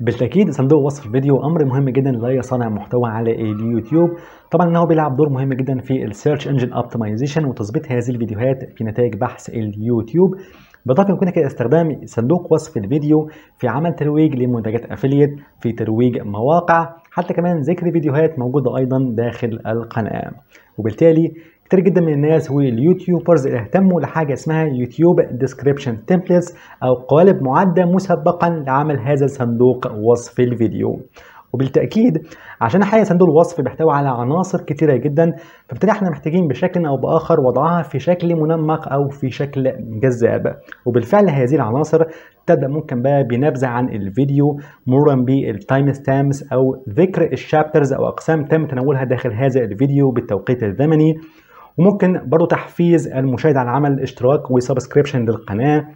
بالتاكيد صندوق وصف الفيديو امر مهم جدا لاي صانع محتوى على اليوتيوب طبعا انه بيلعب دور مهم جدا في السيرش انجن اوبتمايزيشن وتظبيط هذه الفيديوهات في نتائج بحث اليوتيوب بالإضافة يمكنك استخدام صندوق وصف الفيديو في عمل ترويج لمنتجات افلييت في ترويج مواقع حتى كمان ذكر فيديوهات موجودة أيضا داخل القناة وبالتالي كتير جدا من الناس واليوتيوبرز اهتموا لحاجه اسمها يوتيوب ديسكريبشن تمبلتس او قوالب معده مسبقا لعمل هذا صندوق وصف الفيديو وبالتاكيد عشان احقق صندوق الوصف بيحتوي على عناصر كتيره جدا فبالتالي احنا محتاجين بشكل او باخر وضعها في شكل منمق او في شكل جذاب وبالفعل هذه العناصر تبدا ممكن بقى بنبذه عن الفيديو مرورا بالتايم ستامبس او ذكر الشابترز او اقسام تم تناولها داخل هذا الفيديو بالتوقيت الزمني وممكن برضو تحفيز المشاهد على عمل اشتراك وسبسكريبشن للقناه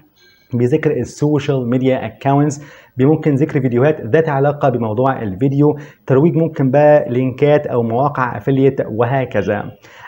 بذكر السوشيال ميديا اكونتس بممكن ذكر فيديوهات ذات علاقه بموضوع الفيديو ترويج ممكن بقى لينكات او مواقع افليت وهكذا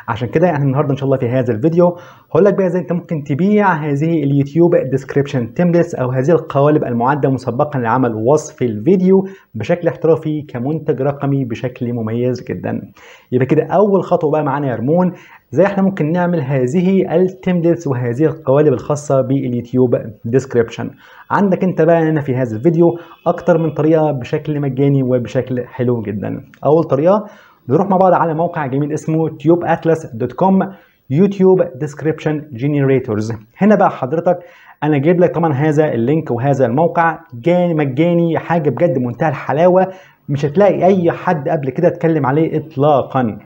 عشان كده احنا النهارده ان شاء الله في هذا الفيديو هقول لك بقى ازاي انت ممكن تبيع هذه اليوتيوب ديسكريبشن تمبلتس او هذه القوالب المعده مسبقا لعمل وصف الفيديو بشكل احترافي كمنتج رقمي بشكل مميز جدا يبقى كده اول خطوه بقى معانا يا رمون ازاي احنا ممكن نعمل هذه التمبلتس وهذه القوالب الخاصه باليوتيوب ديسكريبشن عندك انت بقى هنا في هذا الفيديو الفيديو اكتر من طريقه بشكل مجاني وبشكل حلو جدا اول طريقه نروح مع بعض على موقع جميل اسمه tubeatlas.com يوتيوب ديسكريبشن جينيريتورز هنا بقى حضرتك انا جايب لك طبعا هذا اللينك وهذا الموقع جاني مجاني حاجه بجد منتهى الحلاوه مش هتلاقي اي حد قبل كده اتكلم عليه اطلاقا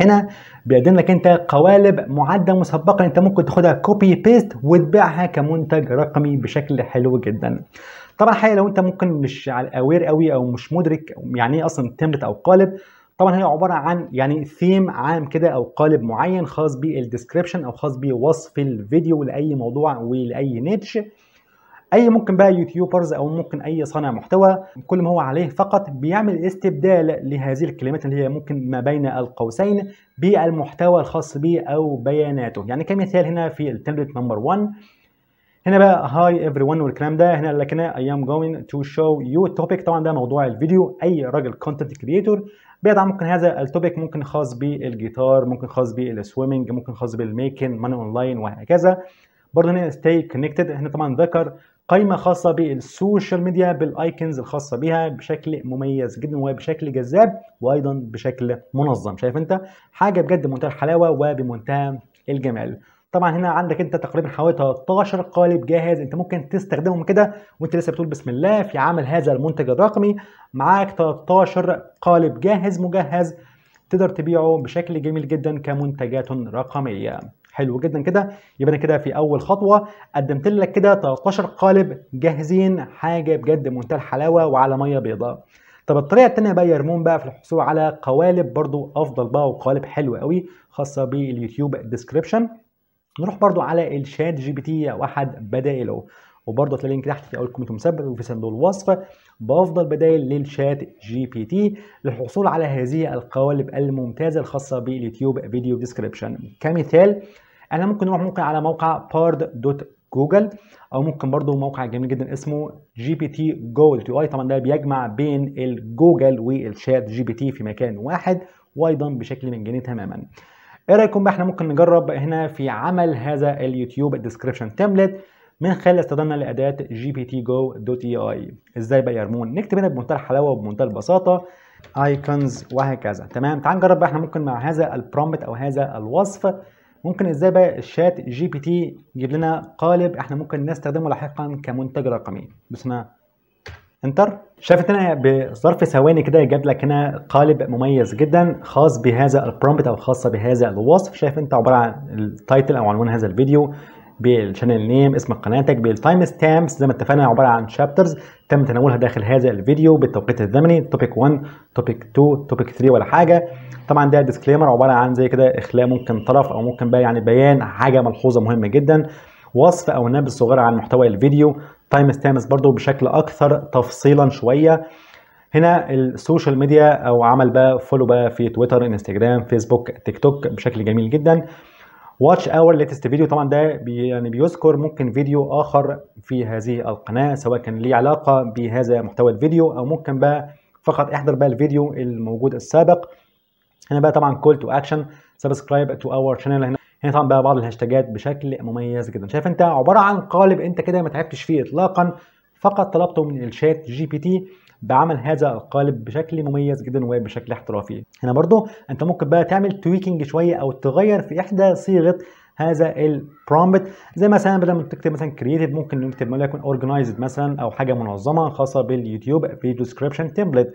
هنا بيقدم لك انت قوالب معده مسبقه انت ممكن تاخدها كوبي بيست وتبيعها كمنتج رقمي بشكل حلو جدا طبعا حقيقه لو انت ممكن مش على اوير قوي او مش مدرك يعني ايه اصلا تمبلت او قالب طبعا هي عباره عن يعني ثيم عام كده او قالب معين خاص بالديسكربشن او خاص بوصف الفيديو لاي موضوع ولاي نيتش اي ممكن بقى يوتيوبرز او ممكن اي صانع محتوى كل ما هو عليه فقط بيعمل استبدال لهذه الكلمات اللي هي ممكن ما بين القوسين بالمحتوى الخاص به او بياناته يعني كمثال هنا في التمبلت نمبر 1 هنا بقى هاي ايفري ون والكلام ده هنا قال لك هنا اي ام جوينج تو شو يو توبيك طبعا ده موضوع الفيديو اي راجل كونتنت كريتور بيدعم ممكن هذا التوبيك ممكن خاص بالجيتار ممكن خاص بالسويمنج ممكن خاص بالميكن ماني لاين وهكذا برضه هنا ستاي كونكتد هنا طبعا ذكر قائمه خاصه بالسوشيال ميديا بالايكونز الخاصه بها بشكل مميز جدا وبشكل جذاب وايضا بشكل منظم شايف انت حاجه بجد بمنتهى الحلاوه وبمنتهى الجمال طبعا هنا عندك انت تقريبا حوالي 13 قالب جاهز انت ممكن تستخدمهم كده وانت لسه بتقول بسم الله في عمل هذا المنتج الرقمي معاك 13 قالب جاهز مجهز تقدر تبيعه بشكل جميل جدا كمنتجات رقميه حلو جدا كده يبقى انا كده في اول خطوه قدمت لك كده 13 قالب جاهزين حاجه بجد منتهى الحلاوه وعلى ميه بيضاء طب الطريقه الثانيه بقى يرمون بقى في الحصول على قوالب برضو افضل بقى وقوالب حلوه قوي خاصه باليوتيوب ديسكريبشن نروح برضو على الشات جي بي تي واحد بدائله وبرضه هتلاقي لينك تحت في اول كومنت مسبب وفي صندوق الوصف بافضل بدائل للشات جي بي تي للحصول على هذه القوالب الممتازه الخاصه باليوتيوب فيديو ديسكريبشن كمثال انا ممكن اروح ممكن على موقع بارد دوت جوجل او ممكن برضه موقع جميل جدا اسمه جي بي تي جول تي اي طبعا ده بيجمع بين الجوجل والشات جي بي تي في مكان واحد وايضا بشكل مجاني تماما ايه رايكم بقى احنا ممكن نجرب هنا في عمل هذا اليوتيوب ديسكريبشن تمبلت من خلال استخدامنا لاداه جي بي تي جو دوت اي اي ازاي بقى يرمون نكتب هنا بمنتهى الحلاوه وبمنتهى البساطه ايكونز وهكذا تمام تعال نجرب بقى احنا ممكن مع هذا البرومبت او هذا الوصف ممكن ازاي بقى الشات جي بي تي يجيب لنا قالب احنا ممكن نستخدمه لاحقا كمنتج رقمي الله انتر شافت هنا بظرف ثواني كده جاب لك هنا قالب مميز جدا خاص بهذا البرومبت او خاصه بهذا الوصف شايف انت عباره عن التايتل او عنوان هذا الفيديو بالشانل نيم اسم قناتك بالتايم ستامبس زي ما اتفقنا عباره عن شابترز تم تناولها داخل هذا الفيديو بالتوقيت الزمني توبيك 1 توبيك 2 توبيك 3 ولا حاجه طبعا ده ديسكليمر عباره عن زي كده اخلاء ممكن طرف او ممكن بقى يعني بيان حاجه ملحوظه مهمه جدا وصف او نبذ صغير عن محتوى الفيديو تايم ستامبس برضو بشكل اكثر تفصيلا شويه هنا السوشيال ميديا او عمل بقى فولو بقى في تويتر انستجرام فيسبوك تيك توك بشكل جميل جدا واتش اور ليتست فيديو طبعا ده بي يعني بيذكر ممكن فيديو اخر في هذه القناه سواء كان ليه علاقه بهذا محتوى الفيديو او ممكن بقى فقط احضر بقى الفيديو الموجود السابق هنا بقى طبعا كول تو اكشن سبسكرايب تو اور شانل هنا هنا طبعا بقى بعض الهاشتاجات بشكل مميز جدا شايف انت عباره عن قالب انت كده ما تعبتش فيه اطلاقا فقط طلبته من الشات جي بي تي بعمل هذا القالب بشكل مميز جدا وبشكل احترافي هنا برضو انت ممكن بقى تعمل تويكنج شويه او تغير في احدى صيغه هذا البرومبت زي مثلا بدل ما تكتب مثلا كرييتيف ممكن نكتب وليكن اورجنايزد مثلا او حاجه منظمه خاصه باليوتيوب فيديو ديسكربشن تمبلت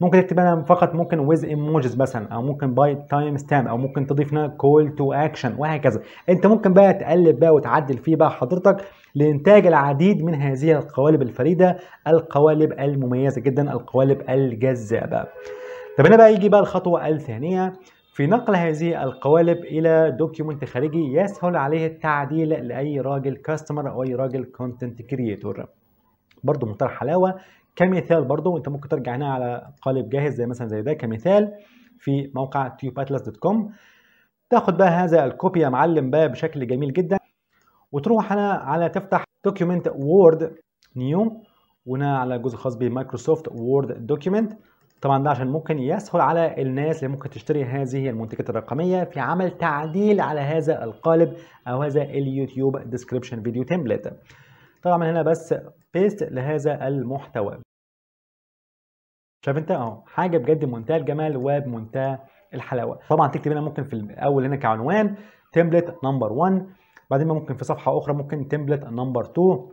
ممكن تكتب لها فقط ممكن ويز ايموجيز مثلا او ممكن باي تايم ستام او ممكن تضيف هنا كول تو اكشن وهكذا انت ممكن بقى تقلب بقى وتعدل فيه بقى حضرتك لانتاج العديد من هذه القوالب الفريده القوالب المميزه جدا القوالب الجذابه طب هنا بقى يجي بقى الخطوه الثانيه في نقل هذه القوالب الى دوكيومنت خارجي يسهل عليه التعديل لاي راجل كاستمر او اي راجل كونتنت كريتور برضه منتهى الحلاوه كمثال برضو انت ممكن ترجع هنا على قالب جاهز زي مثلا زي ده كمثال في موقع دوت كوم تاخد بقى هذا الكوبي يا معلم بقى بشكل جميل جدا وتروح هنا على تفتح دوكيومنت وورد نيو وهنا على جزء خاص بمايكروسوفت وورد دوكيومنت طبعا ده عشان ممكن يسهل على الناس اللي ممكن تشتري هذه المنتجات الرقميه في عمل تعديل على هذا القالب او هذا اليوتيوب ديسكريبشن فيديو تمبلت طبعا هنا بس بيست لهذا المحتوى شايف انت اهو حاجه بجد بمنتهى الجمال وبمنتهى الحلاوه طبعا تكتب هنا ممكن في الاول هنا كعنوان تمبلت نمبر 1 بعدين ممكن في صفحه اخرى ممكن تمبلت نمبر 2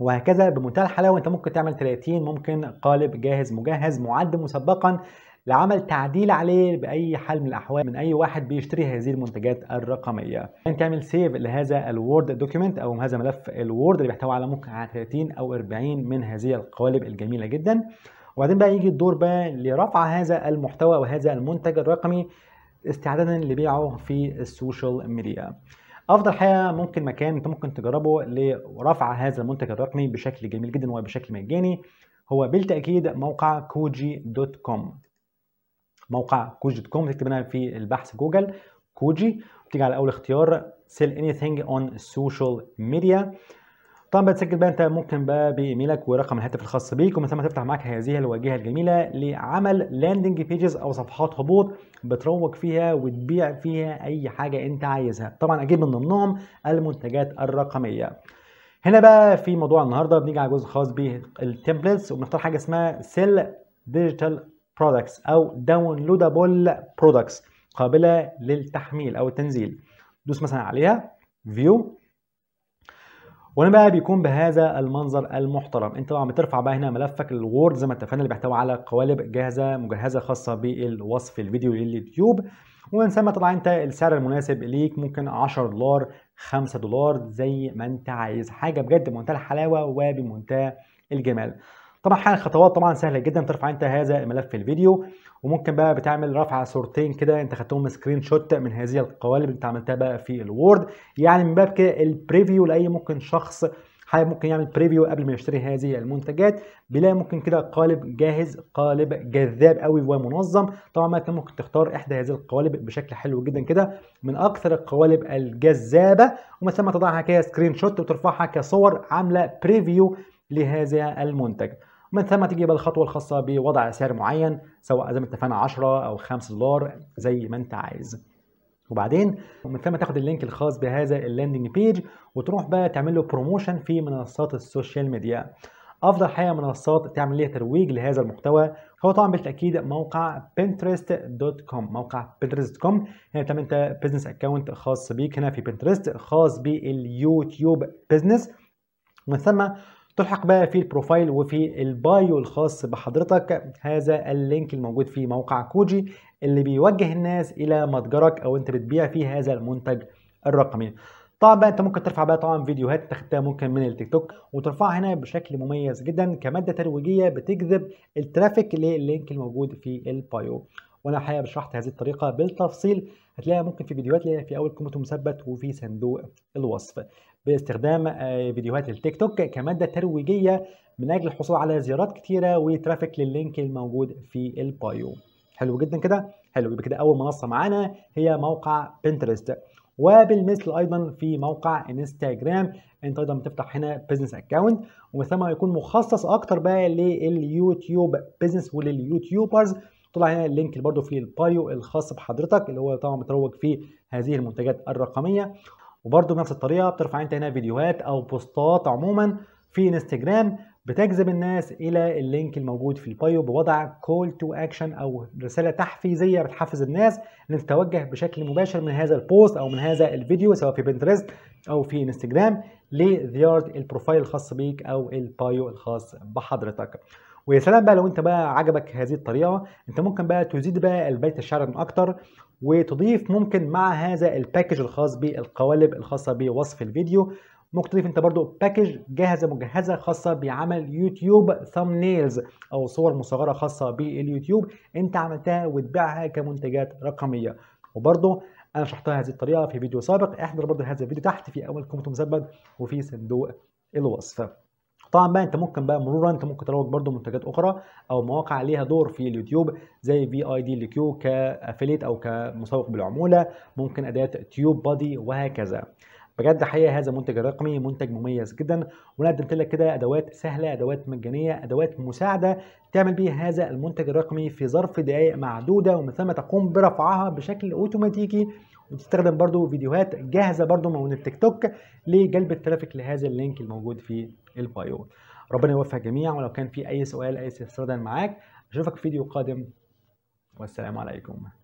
وهكذا بمنتهى الحلاوه انت ممكن تعمل 30 ممكن قالب جاهز مجهز معد مسبقا لعمل تعديل عليه باي حال من الاحوال من اي واحد بيشتري هذه المنتجات الرقميه انت تعمل سيف لهذا الوورد دوكيمنت او هذا ملف الوورد اللي بيحتوي على ممكن على 30 او 40 من هذه القوالب الجميله جدا وبعدين بقى يجي الدور بقى لرفع هذا المحتوى وهذا المنتج الرقمي استعدادا لبيعه في السوشيال ميديا افضل حاجه ممكن مكان انت ممكن تجربه لرفع هذا المنتج الرقمي بشكل جميل جدا وبشكل مجاني هو بالتاكيد موقع كوجي دوت كوم موقع كوجي دوت كوم تكتب هنا في البحث جوجل كوجي تيجي على اول اختيار سيل اني ثينج اون سوشيال ميديا طبعا بتسجل بقى انت ممكن بقى بايميلك ورقم الهاتف الخاص بيك ومن ثم تفتح معاك هذه الواجهه الجميله لعمل لاندنج بيجز او صفحات هبوط بتروج فيها وتبيع فيها اي حاجه انت عايزها طبعا اجيب من ضمنهم المنتجات الرقميه هنا بقى في موضوع النهارده بنيجي على جزء خاص التمبلتس وبنختار حاجه اسمها سيل ديجيتال برودكتس او داونلودابل برودكتس قابله للتحميل او التنزيل دوس مثلا عليها فيو وانا بقى بيكون بهذا المنظر المحترم انت طبعا بترفع بقى هنا ملفك الوورد زي ما اتفقنا اللي بيحتوي على قوالب جاهزه مجهزه خاصه بالوصف الفيديو لليوتيوب ومن ثم طبعا انت السعر المناسب ليك ممكن 10 دولار 5 دولار زي ما انت عايز حاجه بجد بمنتهى الحلاوه وبمنتهى الجمال طبعا خطوات طبعا سهله جدا ترفع انت هذا الملف الفيديو وممكن بقى بتعمل رفع صورتين كده انت خدتهم سكرين شوت من هذه القوالب اللي انت عملتها بقى في الوورد يعني من باب كده البريفيو لاي ممكن شخص حابب ممكن يعمل بريفيو قبل ما يشتري هذه المنتجات بيلاقي ممكن كده قالب جاهز قالب جذاب قوي ومنظم طبعا انت ممكن تختار احدى هذه القوالب بشكل حلو جدا كده من اكثر القوالب الجذابه ومن ثم تضعها سكرين شوت وترفعها كصور عامله بريفيو لهذا المنتج ومن ثم تجيب بقى الخطوه الخاصه بوضع سعر معين سواء زي ما اتفقنا 10 او 5 دولار زي ما انت عايز وبعدين ومن ثم تاخد اللينك الخاص بهذا اللاندنج بيج وتروح بقى تعمل له بروموشن في منصات السوشيال ميديا افضل حاجه منصات تعمل ليها ترويج لهذا المحتوى هو طبعا بالتاكيد موقع بنترست دوت كوم موقع بنترست كوم هنا تم انت بزنس اكونت خاص بيك هنا في بنترست خاص باليوتيوب بزنس ومن ثم تلحق بقى في البروفايل وفي البايو الخاص بحضرتك هذا اللينك الموجود في موقع كوجي اللي بيوجه الناس الى متجرك او انت بتبيع فيه هذا المنتج الرقمي طبعا بقى انت ممكن ترفع بقى طبعا فيديوهات تاخدها ممكن من التيك توك وترفعها هنا بشكل مميز جدا كماده ترويجيه بتجذب الترافيك للينك الموجود في البايو وانا الحقيقه بشرحت هذه الطريقه بالتفصيل هتلاقيها ممكن في فيديوهات ليا في اول كومنت مثبت وفي صندوق الوصف باستخدام آه، فيديوهات التيك توك كماده ترويجيه من اجل الحصول على زيارات كتيره وترافيك لللينك الموجود في البايو حلو جدا كده حلو يبقى كده اول منصه معانا هي موقع بنترست وبالمثل ايضا في موقع انستجرام انت ايضا بتفتح هنا بزنس اكونت ومن ثم هيكون مخصص اكتر بقى لليوتيوب بزنس ولليوتيوبرز طلع هنا اللينك برده في البايو الخاص بحضرتك اللي هو طبعا متروج فيه هذه المنتجات الرقميه وبرده بنفس الطريقه بترفع انت هنا فيديوهات او بوستات عموما في انستجرام بتجذب الناس الى اللينك الموجود في البايو بوضع كول تو اكشن او رساله تحفيزيه بتحفز الناس ان تتوجه بشكل مباشر من هذا البوست او من هذا الفيديو سواء في بنترست او في انستجرام لزياره البروفايل الخاص بيك او البايو الخاص بحضرتك ويا سلام بقى لو انت بقى عجبك هذه الطريقه انت ممكن بقى تزيد بقى البيت الشعر اكتر وتضيف ممكن مع هذا الباكج الخاص بالقوالب الخاصه بوصف الفيديو ممكن تضيف انت برضو باكج جاهزه مجهزه خاصه بعمل يوتيوب نيلز او صور مصغره خاصه باليوتيوب انت عملتها وتبيعها كمنتجات رقميه وبرضو انا شرحتها هذه الطريقه في فيديو سابق احضر برضه هذا الفيديو تحت في اول كومنت مثبت وفي صندوق الوصف طبعا بقى انت ممكن بقى مرورا انت ممكن تروج برضو منتجات اخرى او مواقع ليها دور في اليوتيوب زي في اي دي الكيو كافيليت او كمسوق بالعموله ممكن اداه تيوب بادي وهكذا بجد حقيقه هذا المنتج الرقمي منتج مميز جدا وانا قدمت لك كده ادوات سهله ادوات مجانيه ادوات مساعده تعمل بيها هذا المنتج الرقمي في ظرف دقائق معدوده ومن ثم تقوم برفعها بشكل اوتوماتيكي وتستخدم برضو فيديوهات جاهزه برضو من التيك توك لجلب الترافيك لهذا اللينك الموجود في البايو ربنا يوفق الجميع ولو كان في اي سؤال اي استفسار معاك اشوفك في فيديو قادم والسلام عليكم